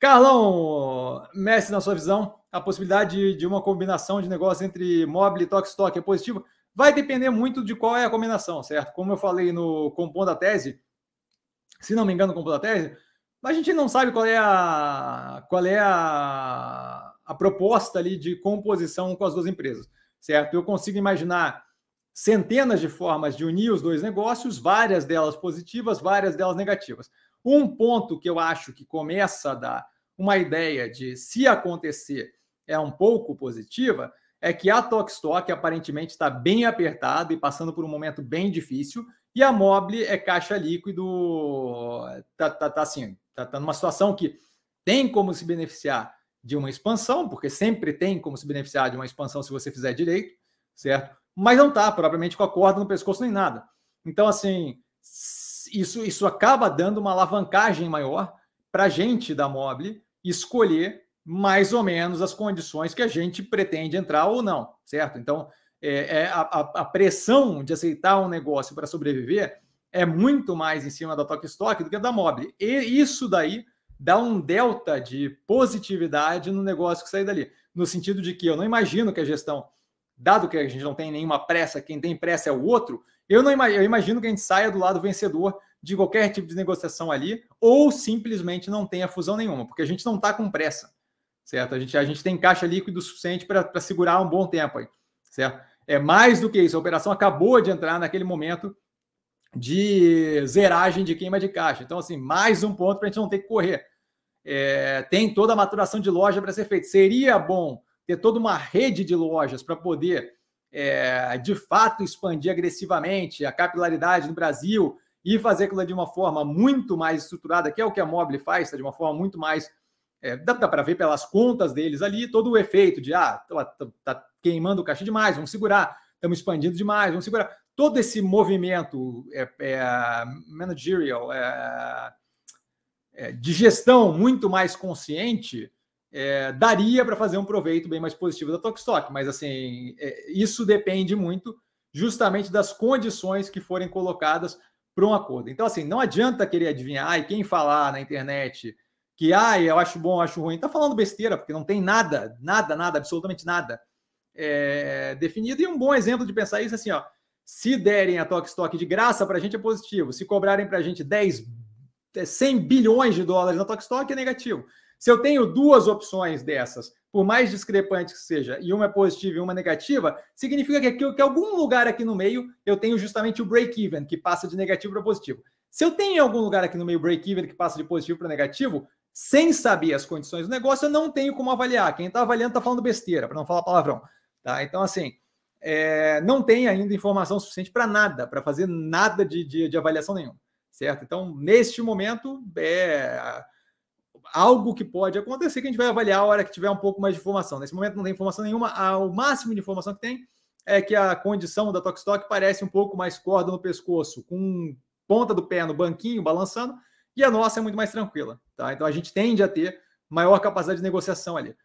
Carlão, Messi, na sua visão, a possibilidade de uma combinação de negócio entre mobile e Stock é positiva? Vai depender muito de qual é a combinação, certo? Como eu falei no Compondo a Tese, se não me engano, Compondo a Tese, a gente não sabe qual é a, qual é a, a proposta ali de composição com as duas empresas, certo? Eu consigo imaginar centenas de formas de unir os dois negócios, várias delas positivas, várias delas negativas. Um ponto que eu acho que começa a dar uma ideia de se acontecer é um pouco positiva é que a Tokstok aparentemente está bem apertada e passando por um momento bem difícil e a Mobile é caixa líquido tá, tá, tá assim tá, tá numa situação que tem como se beneficiar de uma expansão porque sempre tem como se beneficiar de uma expansão se você fizer direito certo mas não tá propriamente com a corda no pescoço nem nada então assim isso, isso acaba dando uma alavancagem maior para a gente da Mobile escolher mais ou menos as condições que a gente pretende entrar ou não, certo? Então, é, é a, a, pressão de aceitar um negócio para sobreviver é muito mais em cima da toque Stock do que da Mobile. E isso daí dá um delta de positividade no negócio que sair dali, no sentido de que eu não imagino que a gestão dado que a gente não tem nenhuma pressa, quem tem pressa é o outro, eu, não eu imagino que a gente saia do lado vencedor de qualquer tipo de negociação ali, ou simplesmente não tenha fusão nenhuma, porque a gente não está com pressa, certo? A gente, a gente tem caixa líquido suficiente para segurar um bom tempo aí, certo? É mais do que isso, a operação acabou de entrar naquele momento de zeragem de queima de caixa. Então, assim, mais um ponto para a gente não ter que correr. É, tem toda a maturação de loja para ser feita. Seria bom ter toda uma rede de lojas para poder, é, de fato, expandir agressivamente a capilaridade no Brasil e fazer aquilo de uma forma muito mais estruturada, que é o que a Mobile faz, tá? de uma forma muito mais. É, dá, dá para ver pelas contas deles ali todo o efeito de ah, tá, tá, tá queimando o caixa demais, vamos segurar, estamos expandindo demais, vamos segurar. Todo esse movimento é, é, managerial, é, é de gestão muito mais consciente, é, daria para fazer um proveito bem mais positivo da Tokstok, mas assim, é, isso depende muito justamente das condições que forem colocadas para um acordo. Então, assim, não adianta querer adivinhar e quem falar na internet que ah, eu acho bom, eu acho ruim, está falando besteira, porque não tem nada, nada, nada, absolutamente nada é, definido. E um bom exemplo de pensar isso é assim, ó, se derem a Tokstok de graça para a gente é positivo, se cobrarem para a gente 10, 100 é, bilhões de dólares na Tokstok é negativo. Se eu tenho duas opções dessas, por mais discrepante que seja, e uma é positiva e uma é negativa, significa que, aqui, que algum lugar aqui no meio eu tenho justamente o break-even, que passa de negativo para positivo. Se eu tenho em algum lugar aqui no meio break-even que passa de positivo para negativo, sem saber as condições do negócio, eu não tenho como avaliar. Quem está avaliando está falando besteira, para não falar palavrão. Tá? Então, assim, é, não tem ainda informação suficiente para nada, para fazer nada de, de, de avaliação nenhuma. Certo? Então, neste momento, é algo que pode acontecer que a gente vai avaliar a hora que tiver um pouco mais de informação. Nesse momento não tem informação nenhuma, o máximo de informação que tem é que a condição da Tokstok parece um pouco mais corda no pescoço, com ponta do pé no banquinho, balançando, e a nossa é muito mais tranquila. Tá? Então a gente tende a ter maior capacidade de negociação ali.